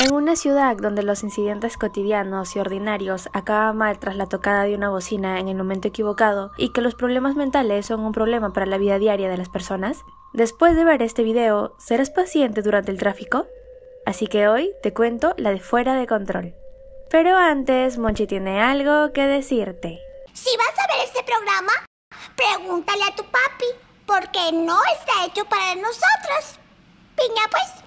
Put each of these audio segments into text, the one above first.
En una ciudad donde los incidentes cotidianos y ordinarios acaban mal tras la tocada de una bocina en el momento equivocado y que los problemas mentales son un problema para la vida diaria de las personas, después de ver este video, ¿serás paciente durante el tráfico? Así que hoy te cuento la de fuera de control. Pero antes, Monchi tiene algo que decirte. Si vas a ver este programa, pregúntale a tu papi, porque no está hecho para nosotros. Piña pues.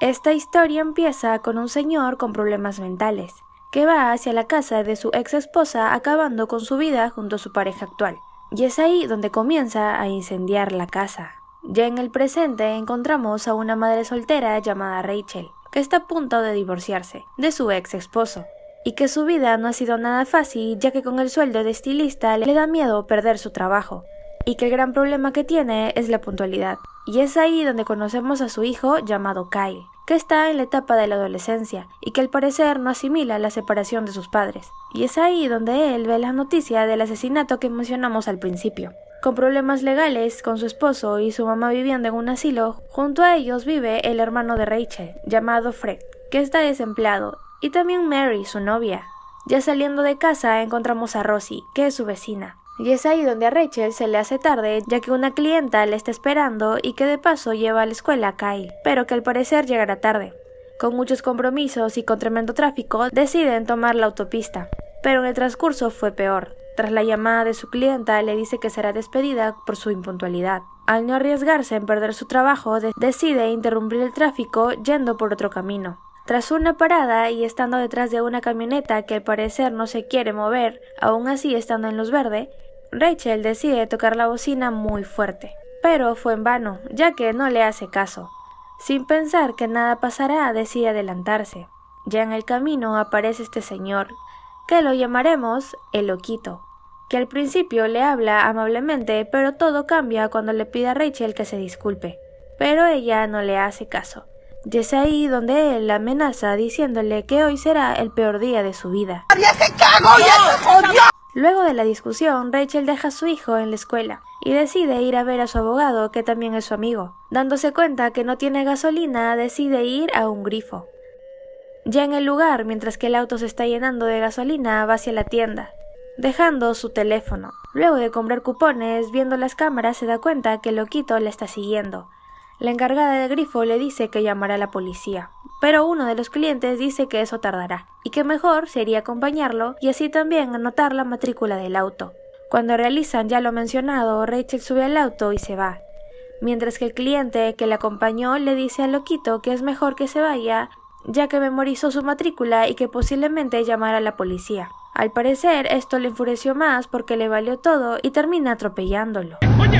Esta historia empieza con un señor con problemas mentales, que va hacia la casa de su ex esposa acabando con su vida junto a su pareja actual, y es ahí donde comienza a incendiar la casa. Ya en el presente encontramos a una madre soltera llamada Rachel, que está a punto de divorciarse de su ex esposo, y que su vida no ha sido nada fácil ya que con el sueldo de estilista le da miedo perder su trabajo, y que el gran problema que tiene es la puntualidad. Y es ahí donde conocemos a su hijo llamado Kyle, que está en la etapa de la adolescencia y que al parecer no asimila la separación de sus padres. Y es ahí donde él ve la noticia del asesinato que mencionamos al principio. Con problemas legales con su esposo y su mamá viviendo en un asilo, junto a ellos vive el hermano de Rachel, llamado Fred, que está desempleado, y también Mary, su novia. Ya saliendo de casa encontramos a Rosie, que es su vecina, y es ahí donde a Rachel se le hace tarde, ya que una clienta le está esperando y que de paso lleva a la escuela a Kyle, pero que al parecer llegará tarde. Con muchos compromisos y con tremendo tráfico, deciden tomar la autopista. Pero en el transcurso fue peor. Tras la llamada de su clienta, le dice que será despedida por su impuntualidad. Al no arriesgarse en perder su trabajo, decide interrumpir el tráfico yendo por otro camino. Tras una parada y estando detrás de una camioneta que al parecer no se quiere mover, aún así estando en luz verde, Rachel decide tocar la bocina muy fuerte, pero fue en vano, ya que no le hace caso. Sin pensar que nada pasará, decide adelantarse. Ya en el camino aparece este señor, que lo llamaremos el loquito, que al principio le habla amablemente, pero todo cambia cuando le pide a Rachel que se disculpe, pero ella no le hace caso. Y es ahí donde él la amenaza diciéndole que hoy será el peor día de su vida. ¡Ya cago! ¡Ya jodió! Luego de la discusión, Rachel deja a su hijo en la escuela y decide ir a ver a su abogado, que también es su amigo. Dándose cuenta que no tiene gasolina, decide ir a un grifo. Ya en el lugar, mientras que el auto se está llenando de gasolina, va hacia la tienda, dejando su teléfono. Luego de comprar cupones, viendo las cámaras, se da cuenta que Loquito la está siguiendo. La encargada del grifo le dice que llamará a la policía, pero uno de los clientes dice que eso tardará y que mejor sería acompañarlo y así también anotar la matrícula del auto. Cuando realizan ya lo mencionado, Rachel sube al auto y se va, mientras que el cliente que la acompañó le dice al loquito que es mejor que se vaya, ya que memorizó su matrícula y que posiblemente llamará a la policía. Al parecer, esto le enfureció más porque le valió todo y termina atropellándolo. ¡Oye,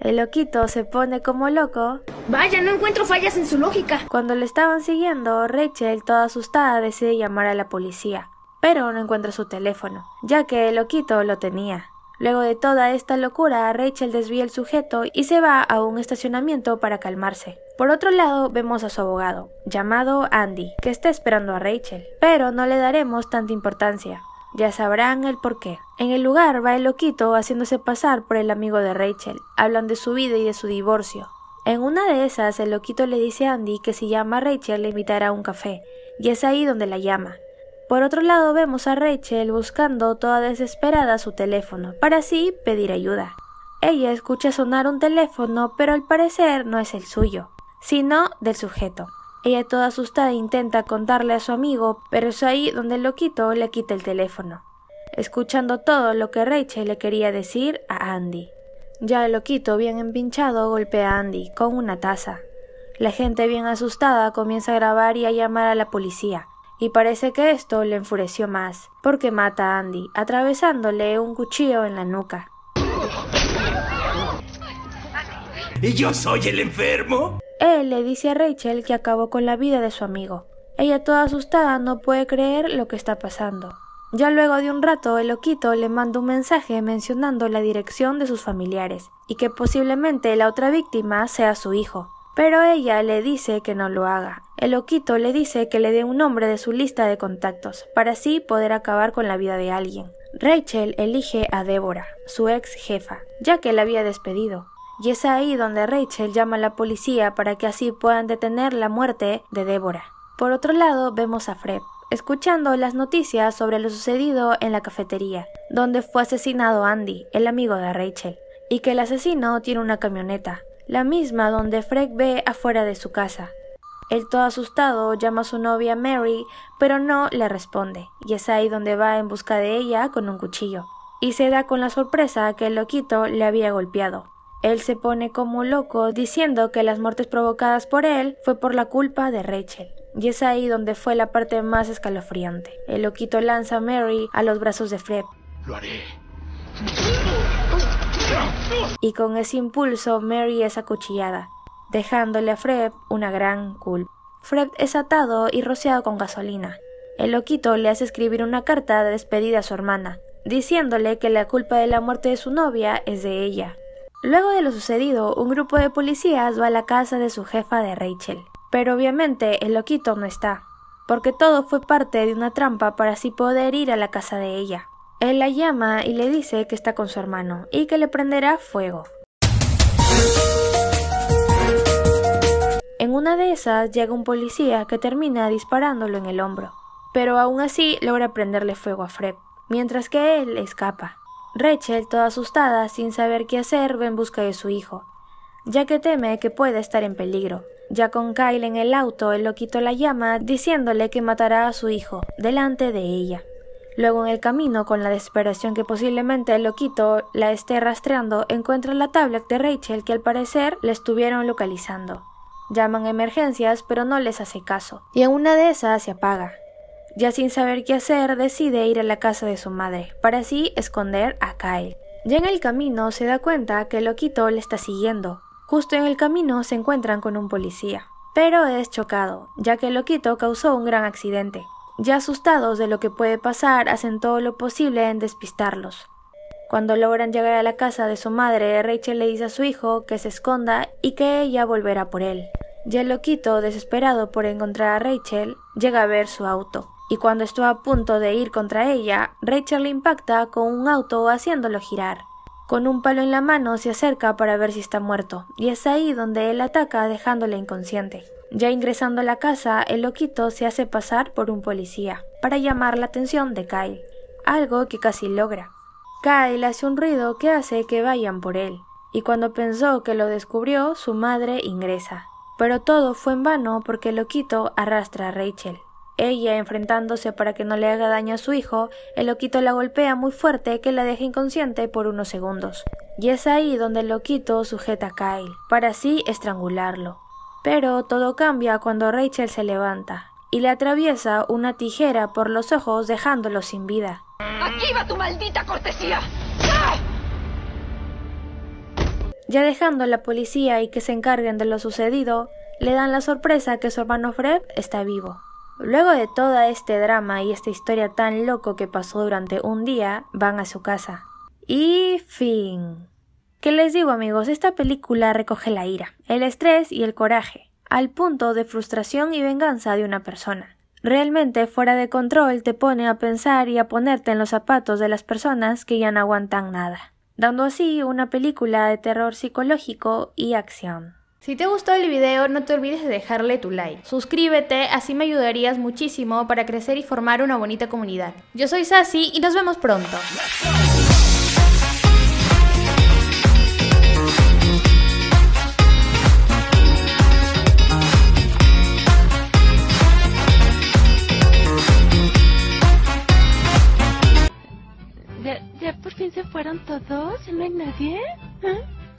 El loquito se pone como loco. Vaya, no encuentro fallas en su lógica. Cuando le estaban siguiendo, Rachel, toda asustada, decide llamar a la policía, pero no encuentra su teléfono, ya que el loquito lo tenía. Luego de toda esta locura, Rachel desvía el sujeto y se va a un estacionamiento para calmarse. Por otro lado, vemos a su abogado, llamado Andy, que está esperando a Rachel, pero no le daremos tanta importancia, ya sabrán el porqué. En el lugar va el loquito haciéndose pasar por el amigo de Rachel. Hablan de su vida y de su divorcio. En una de esas, el loquito le dice a Andy que si llama a Rachel le invitará a un café, y es ahí donde la llama. Por otro lado, vemos a Rachel buscando toda desesperada su teléfono, para así pedir ayuda. Ella escucha sonar un teléfono, pero al parecer no es el suyo, sino del sujeto. Ella toda asustada intenta contarle a su amigo, pero es ahí donde el loquito le quita el teléfono, escuchando todo lo que Rachel le quería decir a Andy. Ya el loquito bien empinchado golpea a Andy con una taza. La gente bien asustada comienza a grabar y a llamar a la policía, y parece que esto le enfureció más, porque mata a Andy, atravesándole un cuchillo en la nuca. ¿Y yo soy el enfermo? Él eh, le dice a Rachel que acabó con la vida de su amigo. Ella toda asustada no puede creer lo que está pasando. Ya luego de un rato, el oquito le manda un mensaje mencionando la dirección de sus familiares y que posiblemente la otra víctima sea su hijo. Pero ella le dice que no lo haga. El loquito le dice que le dé un nombre de su lista de contactos para así poder acabar con la vida de alguien. Rachel elige a Débora, su ex jefa, ya que la había despedido. Y es ahí donde Rachel llama a la policía para que así puedan detener la muerte de Débora. Por otro lado, vemos a Fred, escuchando las noticias sobre lo sucedido en la cafetería, donde fue asesinado Andy, el amigo de Rachel, y que el asesino tiene una camioneta, la misma donde Fred ve afuera de su casa. Él todo asustado llama a su novia Mary, pero no le responde, y es ahí donde va en busca de ella con un cuchillo, y se da con la sorpresa que el loquito le había golpeado, él se pone como loco diciendo que las muertes provocadas por él fue por la culpa de Rachel. Y es ahí donde fue la parte más escalofriante. El loquito lanza a Mary a los brazos de Fred. Lo haré. Y con ese impulso Mary es acuchillada, dejándole a Fred una gran culpa. Fred es atado y rociado con gasolina. El loquito le hace escribir una carta de despedida a su hermana, diciéndole que la culpa de la muerte de su novia es de ella, Luego de lo sucedido, un grupo de policías va a la casa de su jefa de Rachel. Pero obviamente el loquito no está, porque todo fue parte de una trampa para así poder ir a la casa de ella. Él la llama y le dice que está con su hermano y que le prenderá fuego. En una de esas llega un policía que termina disparándolo en el hombro, pero aún así logra prenderle fuego a Fred, mientras que él escapa. Rachel, toda asustada, sin saber qué hacer, va en busca de su hijo, ya que teme que pueda estar en peligro. Ya con Kyle en el auto, el loquito la llama diciéndole que matará a su hijo, delante de ella. Luego en el camino, con la desesperación que posiblemente el loquito la esté rastreando, encuentra la tablet de Rachel que al parecer la estuvieron localizando. Llaman a emergencias, pero no les hace caso, y en una de esas se apaga. Ya sin saber qué hacer, decide ir a la casa de su madre, para así esconder a Kyle. Ya en el camino se da cuenta que Loquito le está siguiendo. Justo en el camino se encuentran con un policía, pero es chocado, ya que Loquito causó un gran accidente. Ya asustados de lo que puede pasar, hacen todo lo posible en despistarlos. Cuando logran llegar a la casa de su madre, Rachel le dice a su hijo que se esconda y que ella volverá por él. Ya el loquito, desesperado por encontrar a Rachel, llega a ver su auto, y cuando está a punto de ir contra ella, Rachel le impacta con un auto haciéndolo girar. Con un palo en la mano se acerca para ver si está muerto, y es ahí donde él ataca dejándola inconsciente. Ya ingresando a la casa, el loquito se hace pasar por un policía, para llamar la atención de Kyle, algo que casi logra. Kyle hace un ruido que hace que vayan por él, y cuando pensó que lo descubrió, su madre ingresa. Pero todo fue en vano porque el loquito arrastra a Rachel. Ella, enfrentándose para que no le haga daño a su hijo, el loquito la golpea muy fuerte que la deja inconsciente por unos segundos. Y es ahí donde el loquito sujeta a Kyle, para así estrangularlo. Pero todo cambia cuando Rachel se levanta y le atraviesa una tijera por los ojos dejándolo sin vida. ¡Aquí va tu maldita cortesía! Ya dejando a la policía y que se encarguen de lo sucedido, le dan la sorpresa que su hermano Fred está vivo. Luego de todo este drama y esta historia tan loco que pasó durante un día, van a su casa. Y fin. ¿Qué les digo amigos? Esta película recoge la ira, el estrés y el coraje, al punto de frustración y venganza de una persona. Realmente fuera de control te pone a pensar y a ponerte en los zapatos de las personas que ya no aguantan nada, dando así una película de terror psicológico y acción. Si te gustó el video no te olvides de dejarle tu like, suscríbete, así me ayudarías muchísimo para crecer y formar una bonita comunidad. Yo soy Sassy y nos vemos pronto.